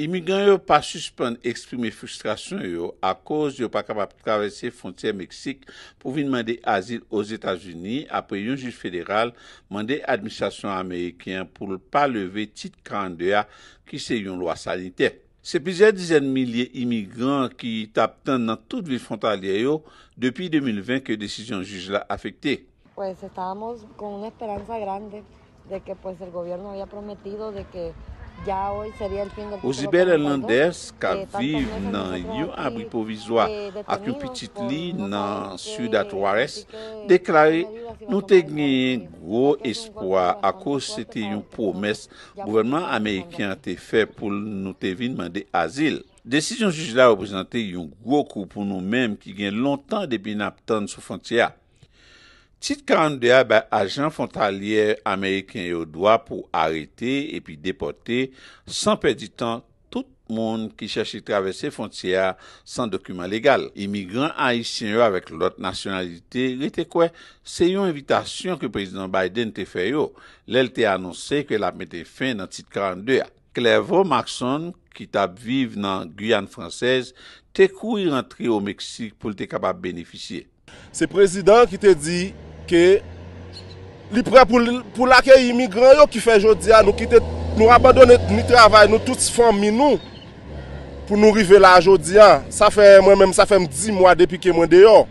Immigran yo pa suspende eksprime frustrasyon yo a koz yo pa kapap travese fonter Meksik pou vin mande azil os Etats Unis apre yon juj federal mande administrasyon Amerikyan pou pa leve tit kande a ki se yon lwa sanite. Se pizè dizen milie imigran ki tapten nan tout vi fonter li yo depi 2020 ke desizyon juj la afekte. Pwes, etavamos kon un esperansa grande de ke pwes el gobyerno aya prometido de ke O Zibel Erlanders, ka vive nan yon abri povizwa ak yon pitit li nan Sudat Wares, deklari nou te gnen yon gwo espoa akos se te yon pwomes gouverman Amerikyan te fe pou nou te vinman de azil. Desisyon jujila reprezenti yon gwo kou pou nou menm ki gen lontan de binap tan sou fontya. Tit 42, ajant frontalier Ameriken yo doa pou arete epi depote, san pedi tan tout moun ki chache travesse fontyer san dokumen legal. Immigran a isye yo avek lot nasyonalite, rete kwe, se yon evitasyon ke prezident Biden te feyo, lel te anonse ke la mette fin nan tit 42. Klervo Maxon, ki tap vive nan Guyane fransez, te kou y rentre yo Meksik pou te kapab benefisye. Se prezident ki te di... ki li pre pou lakye imigran yo ki fe jodia nou kitet nou abadone mi travay nou touti fon mi nou pou nou rive la jodia. Sa fe mwen menm sa fe m di mwa depi ke mwen deyon.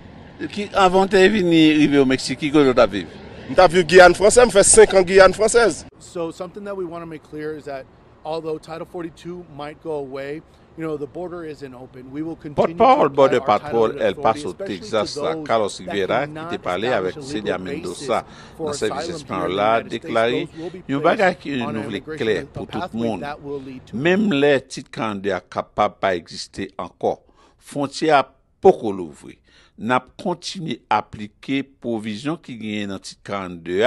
Ki avan te vini rive ou Meksiki, ki go nou ta viv? Nou ta viv Guyane franse, m fe 5 an Guyane fransez. So something that we want to make clear is that Although Title 42 might go away, you know, the border isn't open. We will continue to fight our Title 42, especially to those that cannot establish a liberal basis for asylum here in the United States. Those will be placed on an immigration pathway that will lead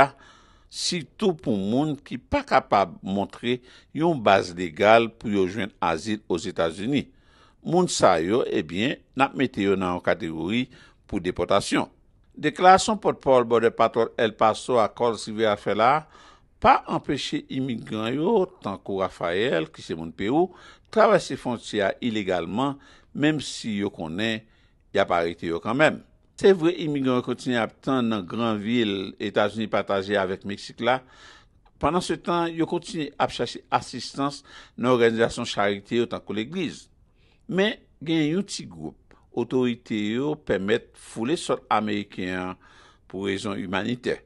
to... sitou pou moun ki pa kapab montre yon base legal pou yo jwen azil os Etats-Unis. Moun sa yo, ebyen, nap mete yo nan an kategori pou depotasyon. Deklason potpoul bode patol El Paso akol Sivir Afela, pa empeshe imigran yo, tanko Rafael, ki se moun pe ou, travesse fonciya ilegalman, mem si yo konen, ya parete yo kanmem. Se vre imigran kontine ap tan nan gran vil Etasouni pataje avek Meksik la, pandan se tan yo kontine ap chache asistans nan organizasyon charite yo tanko l'eglize. Men gen yon ti goup, otorite yo pemet foule sot Amerikeyan pou rezon humanite.